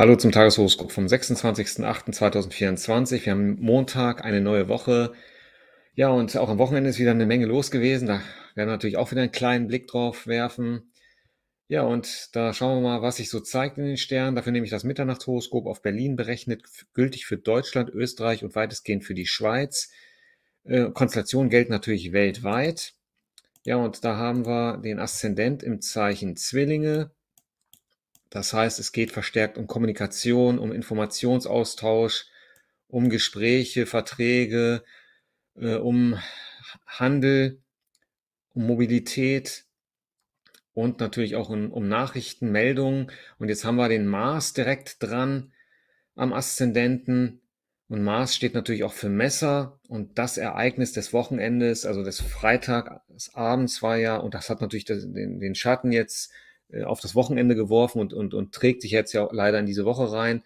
Hallo zum Tageshoroskop vom 26.08.2024. Wir haben Montag, eine neue Woche. Ja, und auch am Wochenende ist wieder eine Menge los gewesen. Da werden wir natürlich auch wieder einen kleinen Blick drauf werfen. Ja, und da schauen wir mal, was sich so zeigt in den Sternen. Dafür nehme ich das Mitternachtshoroskop auf Berlin berechnet, gültig für Deutschland, Österreich und weitestgehend für die Schweiz. Äh, Konstellationen gelten natürlich weltweit. Ja, und da haben wir den Aszendent im Zeichen Zwillinge, das heißt, es geht verstärkt um Kommunikation, um Informationsaustausch, um Gespräche, Verträge, äh, um Handel, um Mobilität und natürlich auch um, um Nachrichten, Meldungen. Und jetzt haben wir den Mars direkt dran am Aszendenten. Und Mars steht natürlich auch für Messer und das Ereignis des Wochenendes, also des Freitagsabends war ja, und das hat natürlich den, den Schatten jetzt äh, auf das Wochenende geworfen und, und, und trägt sich jetzt ja leider in diese Woche rein,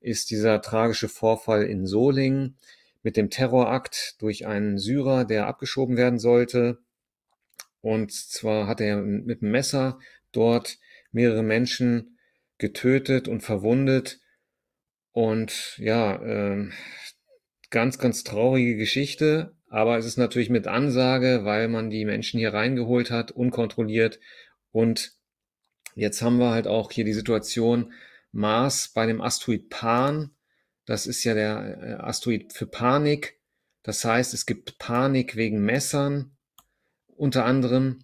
ist dieser tragische Vorfall in Solingen mit dem Terrorakt durch einen Syrer, der abgeschoben werden sollte. Und zwar hat er mit dem Messer dort mehrere Menschen getötet und verwundet. Und ja, äh, ganz, ganz traurige Geschichte. Aber es ist natürlich mit Ansage, weil man die Menschen hier reingeholt hat, unkontrolliert und Jetzt haben wir halt auch hier die Situation Mars bei dem Asteroid Pan. Das ist ja der äh, Asteroid für Panik. Das heißt, es gibt Panik wegen Messern unter anderem.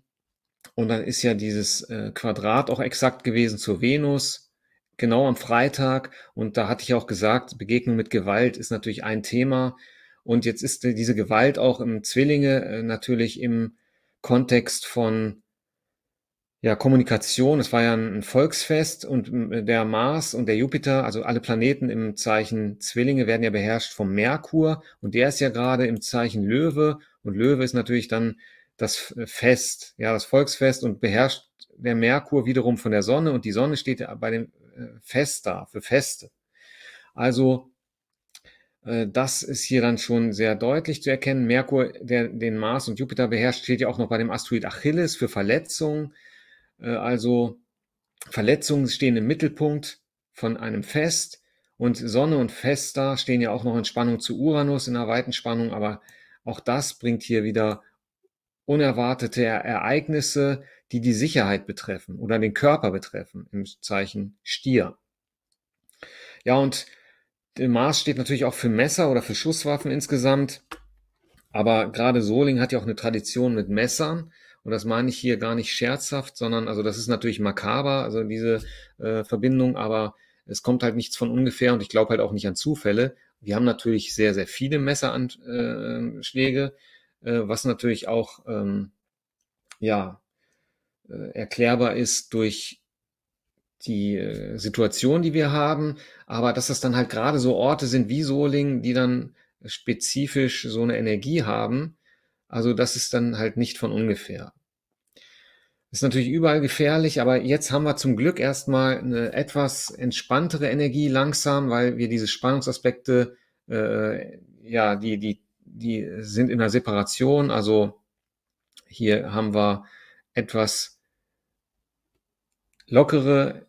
Und dann ist ja dieses äh, Quadrat auch exakt gewesen zur Venus, genau am Freitag. Und da hatte ich auch gesagt, Begegnung mit Gewalt ist natürlich ein Thema. Und jetzt ist diese Gewalt auch im Zwillinge äh, natürlich im Kontext von ja, Kommunikation, es war ja ein Volksfest und der Mars und der Jupiter, also alle Planeten im Zeichen Zwillinge werden ja beherrscht vom Merkur und der ist ja gerade im Zeichen Löwe und Löwe ist natürlich dann das äh, Fest, ja, das Volksfest und beherrscht der Merkur wiederum von der Sonne und die Sonne steht ja bei dem äh, Fest da, für Feste. Also äh, das ist hier dann schon sehr deutlich zu erkennen. Merkur, der den Mars und Jupiter beherrscht, steht ja auch noch bei dem Asteroid Achilles für Verletzungen. Äh, also Verletzungen stehen im Mittelpunkt von einem Fest und Sonne und Fester stehen ja auch noch in Spannung zu Uranus in der weiten Spannung, aber auch das bringt hier wieder unerwartete Ereignisse, die die Sicherheit betreffen oder den Körper betreffen im Zeichen Stier. Ja, und der Mars steht natürlich auch für Messer oder für Schusswaffen insgesamt. Aber gerade Soling hat ja auch eine Tradition mit Messern. Und das meine ich hier gar nicht scherzhaft, sondern also das ist natürlich makaber, also diese äh, Verbindung, aber es kommt halt nichts von ungefähr und ich glaube halt auch nicht an Zufälle. Wir haben natürlich sehr, sehr viele Messeranschläge, äh, was natürlich auch ähm, ja, äh, erklärbar ist durch die äh, Situation, die wir haben, aber dass das dann halt gerade so Orte sind wie Solingen, die dann spezifisch so eine Energie haben, also das ist dann halt nicht von ungefähr. Ist natürlich überall gefährlich, aber jetzt haben wir zum Glück erstmal eine etwas entspanntere Energie langsam, weil wir diese Spannungsaspekte, äh, ja, die, die, die sind in der Separation. Also hier haben wir etwas lockere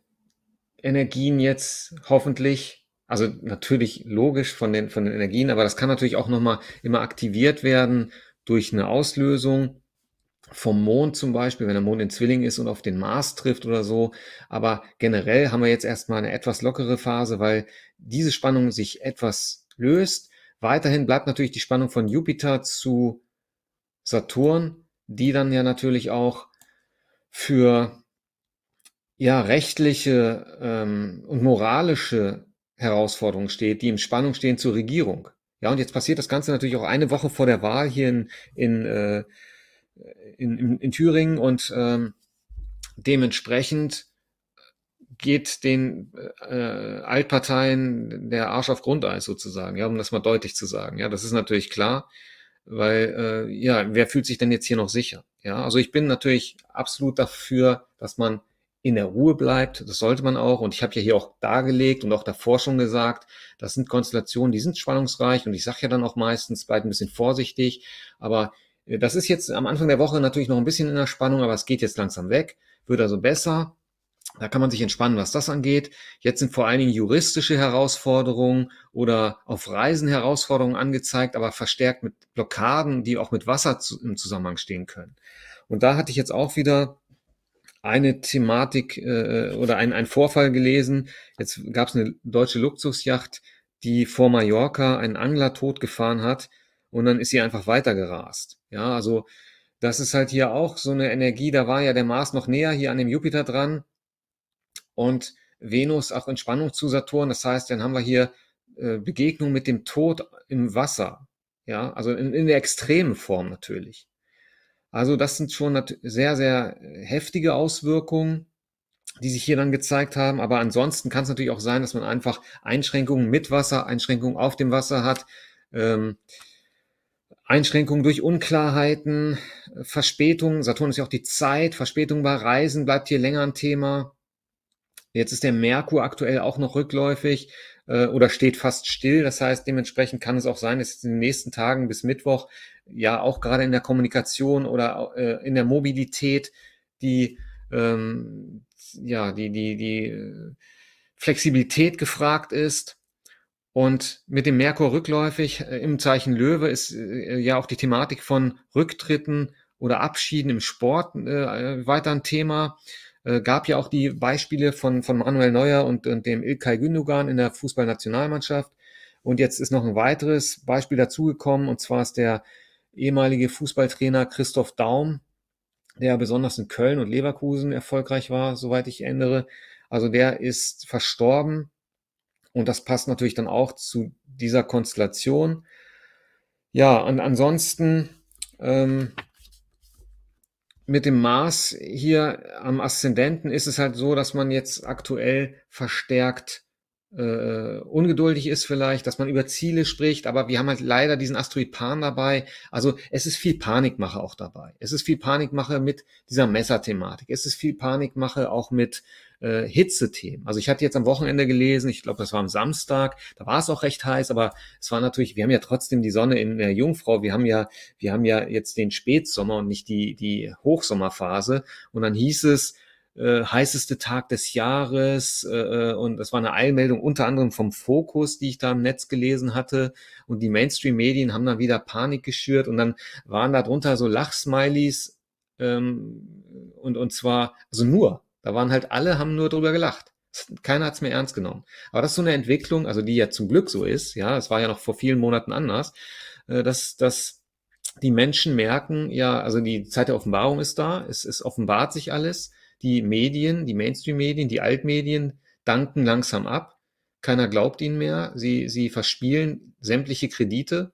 Energien jetzt hoffentlich. Also natürlich logisch von den, von den Energien, aber das kann natürlich auch nochmal immer aktiviert werden durch eine Auslösung vom Mond zum Beispiel, wenn der Mond in Zwilling ist und auf den Mars trifft oder so. Aber generell haben wir jetzt erstmal eine etwas lockere Phase, weil diese Spannung sich etwas löst. Weiterhin bleibt natürlich die Spannung von Jupiter zu Saturn, die dann ja natürlich auch für ja rechtliche ähm, und moralische Herausforderungen steht, die in Spannung stehen zur Regierung. Ja, und jetzt passiert das Ganze natürlich auch eine Woche vor der Wahl hier in, in, äh, in, in, in Thüringen und ähm, dementsprechend geht den äh, äh, Altparteien der Arsch auf Grundeis sozusagen, ja, um das mal deutlich zu sagen. Ja, das ist natürlich klar, weil äh, ja, wer fühlt sich denn jetzt hier noch sicher? Ja, also ich bin natürlich absolut dafür, dass man in der Ruhe bleibt. Das sollte man auch. Und ich habe ja hier auch dargelegt und auch davor schon gesagt, das sind Konstellationen, die sind spannungsreich. Und ich sage ja dann auch meistens, bleibt ein bisschen vorsichtig. Aber äh, das ist jetzt am Anfang der Woche natürlich noch ein bisschen in der Spannung, aber es geht jetzt langsam weg, wird also besser. Da kann man sich entspannen, was das angeht. Jetzt sind vor allen Dingen juristische Herausforderungen oder auf Reisen Herausforderungen angezeigt, aber verstärkt mit Blockaden, die auch mit Wasser zu, im Zusammenhang stehen können. Und da hatte ich jetzt auch wieder eine Thematik äh, äh, oder ein, ein Vorfall gelesen. Jetzt gab es eine deutsche Luxusjacht, die vor Mallorca einen Angler totgefahren hat und dann ist sie einfach weitergerast. Ja, also das ist halt hier auch so eine Energie. Da war ja der Mars noch näher hier an dem Jupiter dran und Venus auch in Spannung zu Saturn. Das heißt, dann haben wir hier äh, Begegnung mit dem Tod im Wasser. Ja, also in, in der extremen Form natürlich. Also das sind schon sehr, sehr äh, heftige Auswirkungen, die sich hier dann gezeigt haben. Aber ansonsten kann es natürlich auch sein, dass man einfach Einschränkungen mit Wasser, Einschränkungen auf dem Wasser hat, ähm, Einschränkungen durch Unklarheiten, äh, Verspätungen. Saturn ist ja auch die Zeit. Verspätung bei Reisen bleibt hier länger ein Thema. Jetzt ist der Merkur aktuell auch noch rückläufig. Äh, oder steht fast still. Das heißt, dementsprechend kann es auch sein, dass in den nächsten Tagen bis Mittwoch ja auch gerade in der Kommunikation oder äh, in der Mobilität die ähm, ja die die die äh, Flexibilität gefragt ist. Und mit dem Merkur rückläufig äh, im Zeichen Löwe ist äh, ja auch die Thematik von Rücktritten oder Abschieden im Sport äh, äh weiter ein Thema. Äh, gab ja auch die Beispiele von, von Manuel Neuer und, und dem Ilkay Gündogan in der Fußballnationalmannschaft. Und jetzt ist noch ein weiteres Beispiel dazugekommen, und zwar ist der ehemalige Fußballtrainer Christoph Daum, der besonders in Köln und Leverkusen erfolgreich war, soweit ich ändere. Also der ist verstorben und das passt natürlich dann auch zu dieser Konstellation. Ja, und ansonsten ähm, mit dem Mars hier am Aszendenten ist es halt so, dass man jetzt aktuell verstärkt äh, ungeduldig ist vielleicht, dass man über Ziele spricht, aber wir haben halt leider diesen Asteroid Pan dabei. Also es ist viel Panikmache auch dabei. Es ist viel Panikmache mit dieser Messerthematik. Es ist viel Panikmache auch mit äh, Hitzethemen. Also ich hatte jetzt am Wochenende gelesen, ich glaube, das war am Samstag, da war es auch recht heiß, aber es war natürlich, wir haben ja trotzdem die Sonne in der Jungfrau, wir haben ja, wir haben ja jetzt den Spätsommer und nicht die, die Hochsommerphase. Und dann hieß es, äh, heißeste Tag des Jahres äh, äh und das war eine Eilmeldung unter anderem vom Fokus, die ich da im Netz gelesen hatte und die Mainstream-Medien haben dann wieder Panik geschürt und dann waren da drunter so Lachsmilies ähm, und und zwar also nur da waren halt alle, haben nur drüber gelacht. Keiner hat's mehr ernst genommen. Aber das ist so eine Entwicklung, also die ja zum Glück so ist, ja, es war ja noch vor vielen Monaten anders, äh, dass, dass die Menschen merken, ja, also die Zeit der Offenbarung ist da, es, es offenbart sich alles, die Medien, die Mainstream-Medien, die Altmedien danken langsam ab, keiner glaubt ihnen mehr, sie, sie verspielen sämtliche Kredite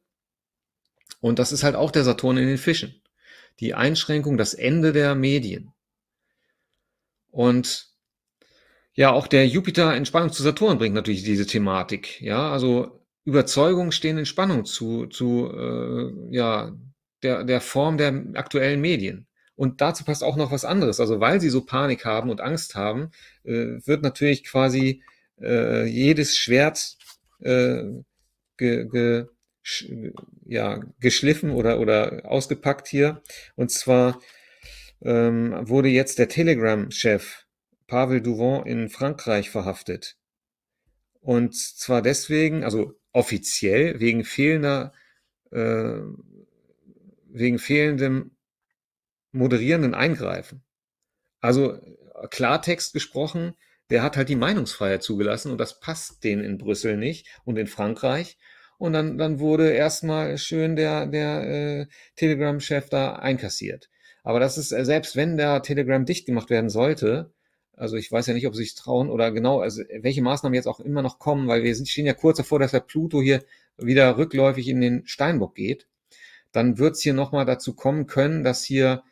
und das ist halt auch der Saturn in den Fischen. Die Einschränkung, das Ende der Medien. Und ja, auch der Jupiter in Spannung zu Saturn bringt natürlich diese Thematik. Ja, also Überzeugungen stehen in Spannung zu, zu äh, ja, der, der Form der aktuellen Medien. Und dazu passt auch noch was anderes. Also weil sie so Panik haben und Angst haben, äh, wird natürlich quasi äh, jedes Schwert äh, ge, ge, ja, geschliffen oder, oder ausgepackt hier. Und zwar ähm, wurde jetzt der Telegram-Chef Pavel Durand in Frankreich verhaftet. Und zwar deswegen, also offiziell, wegen fehlender, äh, wegen fehlendem moderierenden Eingreifen. Also äh, Klartext gesprochen, der hat halt die Meinungsfreiheit zugelassen und das passt denen in Brüssel nicht und in Frankreich. Und dann, dann wurde erstmal schön der, der äh, Telegram-Chef da einkassiert. Aber das ist, äh, selbst wenn der Telegram dicht gemacht werden sollte, also ich weiß ja nicht, ob sie sich trauen oder genau, also äh, welche Maßnahmen jetzt auch immer noch kommen, weil wir stehen ja kurz davor, dass der Pluto hier wieder rückläufig in den Steinbock geht. Dann wird es hier nochmal dazu kommen können, dass hier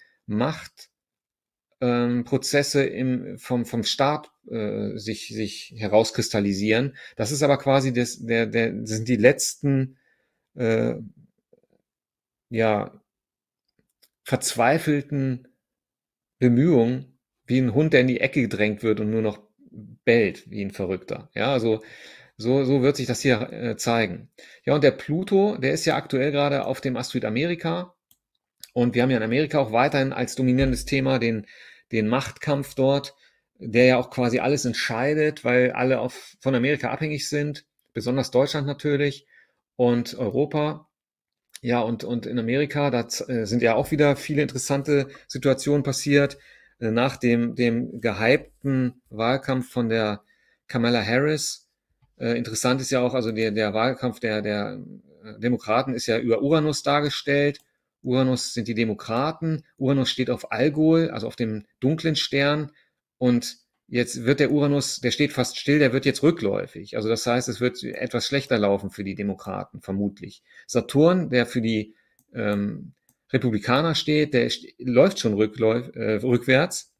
Machtprozesse ähm, vom, vom Staat äh, sich, sich herauskristallisieren. Das ist aber quasi das, der, der, das sind die letzten äh, ja, verzweifelten Bemühungen, wie ein Hund, der in die Ecke gedrängt wird und nur noch bellt, wie ein Verrückter. Ja, also so, so wird sich das hier äh, zeigen. Ja, und der Pluto, der ist ja aktuell gerade auf dem Asteroid Amerika. Und wir haben ja in Amerika auch weiterhin als dominierendes Thema den, den Machtkampf dort, der ja auch quasi alles entscheidet, weil alle auf, von Amerika abhängig sind, besonders Deutschland natürlich und Europa. Ja, und, und in Amerika, da äh, sind ja auch wieder viele interessante Situationen passiert. Äh, nach dem, dem gehypten Wahlkampf von der Kamala Harris. Äh, interessant ist ja auch, also der, der Wahlkampf der, der Demokraten ist ja über Uranus dargestellt. Uranus sind die Demokraten. Uranus steht auf Algol, also auf dem dunklen Stern. Und Jetzt wird der Uranus, der steht fast still, der wird jetzt rückläufig. Also das heißt, es wird etwas schlechter laufen für die Demokraten, vermutlich. Saturn, der für die ähm, Republikaner steht, der st läuft schon rückläuf äh, rückwärts.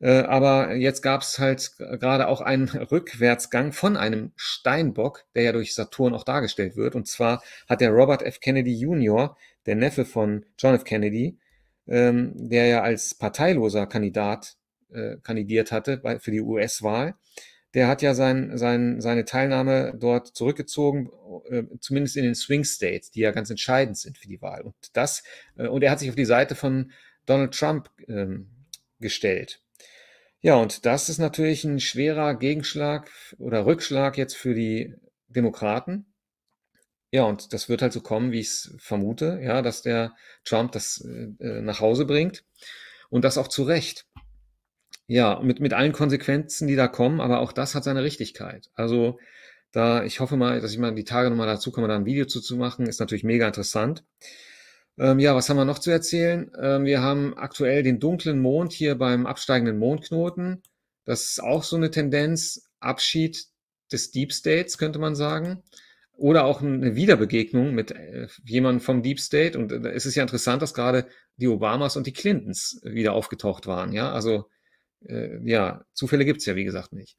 Äh, aber jetzt gab es halt gerade auch einen Rückwärtsgang von einem Steinbock, der ja durch Saturn auch dargestellt wird. Und zwar hat der Robert F. Kennedy Jr., der Neffe von John F. Kennedy, ähm, der ja als parteiloser Kandidat äh, kandidiert hatte bei, für die US-Wahl, der hat ja sein, sein, seine Teilnahme dort zurückgezogen, äh, zumindest in den Swing States, die ja ganz entscheidend sind für die Wahl. Und das, äh, und er hat sich auf die Seite von Donald Trump ähm, gestellt. Ja, und das ist natürlich ein schwerer Gegenschlag oder Rückschlag jetzt für die Demokraten. Ja, und das wird halt so kommen, wie ich es vermute, ja, dass der Trump das äh, nach Hause bringt. Und das auch zu Recht. Ja, mit, mit allen Konsequenzen, die da kommen, aber auch das hat seine Richtigkeit. Also da, ich hoffe mal, dass ich mal die Tage nochmal dazu komme, da ein Video zu, zu machen, ist natürlich mega interessant. Ähm, ja, was haben wir noch zu erzählen? Ähm, wir haben aktuell den dunklen Mond hier beim absteigenden Mondknoten. Das ist auch so eine Tendenz, Abschied des Deep States, könnte man sagen. Oder auch eine Wiederbegegnung mit äh, jemandem vom Deep State. Und äh, es ist ja interessant, dass gerade die Obamas und die Clintons wieder aufgetaucht waren. Ja, also äh, ja, Zufälle gibt's ja, wie gesagt, nicht.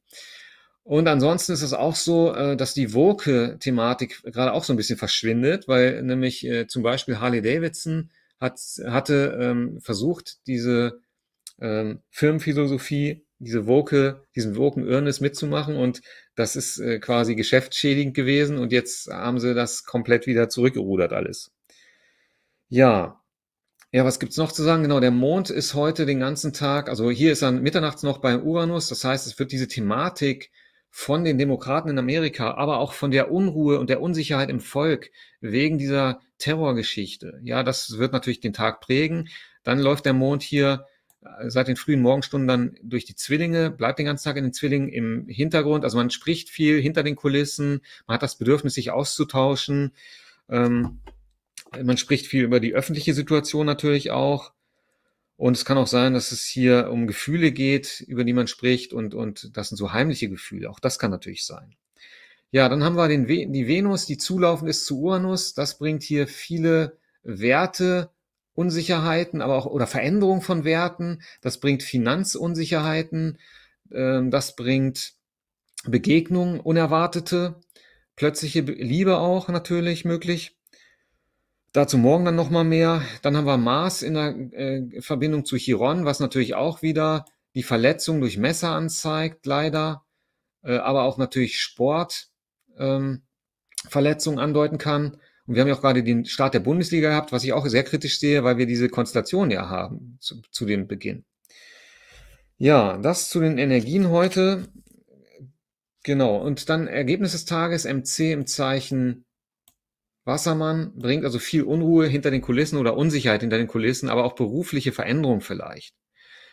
Und ansonsten ist es auch so, äh, dass die Woke-Thematik gerade auch so ein bisschen verschwindet, weil nämlich äh, zum Beispiel Harley Davidson hat, hatte ähm, versucht, diese ähm, Firmenphilosophie, diese Woke, diesen woken Irrnis mitzumachen und das ist äh, quasi geschäftsschädigend gewesen und jetzt haben sie das komplett wieder zurückgerudert alles. Ja, ja, was gibt's noch zu sagen? Genau, der Mond ist heute den ganzen Tag, also hier ist er mitternachts noch beim Uranus. Das heißt, es wird diese Thematik von den Demokraten in Amerika, aber auch von der Unruhe und der Unsicherheit im Volk wegen dieser Terrorgeschichte. Ja, das wird natürlich den Tag prägen. Dann läuft der Mond hier äh, seit den frühen Morgenstunden dann durch die Zwillinge, bleibt den ganzen Tag in den Zwillingen im Hintergrund. Also man spricht viel hinter den Kulissen, man hat das Bedürfnis, sich auszutauschen. Ähm, man spricht viel über die öffentliche Situation natürlich auch. Und es kann auch sein, dass es hier um Gefühle geht, über die man spricht und, und das sind so heimliche Gefühle. Auch das kann natürlich sein. Ja, dann haben wir den Ve die Venus, die zulaufend ist zu Uranus. Das bringt hier viele Werte, Unsicherheiten, aber auch oder Veränderung von Werten. Das bringt Finanzunsicherheiten. Ähm, das bringt Begegnungen, unerwartete, plötzliche Liebe auch natürlich möglich. Dazu morgen dann nochmal mehr. Dann haben wir Mars in der äh, Verbindung zu Chiron, was natürlich auch wieder die Verletzung durch Messer anzeigt, leider. Äh, aber auch natürlich Sport. Ähm, Verletzungen andeuten kann. Und wir haben ja auch gerade den Start der Bundesliga gehabt, was ich auch sehr kritisch sehe, weil wir diese Konstellation ja haben zu, zu dem Beginn. Ja, das zu den Energien heute. Genau. Und dann Ergebnis des Tages, MC im Zeichen Wassermann bringt also viel Unruhe hinter den Kulissen oder Unsicherheit hinter den Kulissen, aber auch berufliche Veränderung vielleicht.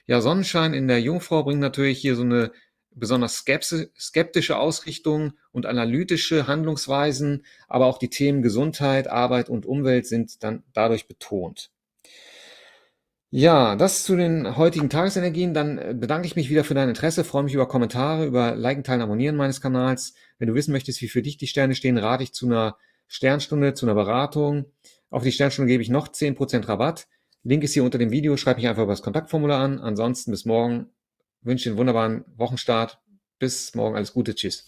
Ja, Sonnenschein in der Jungfrau bringt natürlich hier so eine besonders skeptische Ausrichtung und analytische Handlungsweisen, aber auch die Themen Gesundheit, Arbeit und Umwelt sind dann dadurch betont. Ja, das zu den heutigen Tagesenergien. Dann äh, bedanke ich mich wieder für dein Interesse, freue mich über Kommentare, über Liken, Teilen, Abonnieren meines Kanals. Wenn du wissen möchtest, wie für dich die Sterne stehen, rate ich zu einer Sternstunde zu einer Beratung. Auf die Sternstunde gebe ich noch 10% Rabatt. Link ist hier unter dem Video. Schreib mich einfach über das Kontaktformular an. Ansonsten bis morgen. Wünsche Ihnen einen wunderbaren Wochenstart. Bis morgen. Alles Gute. Tschüss.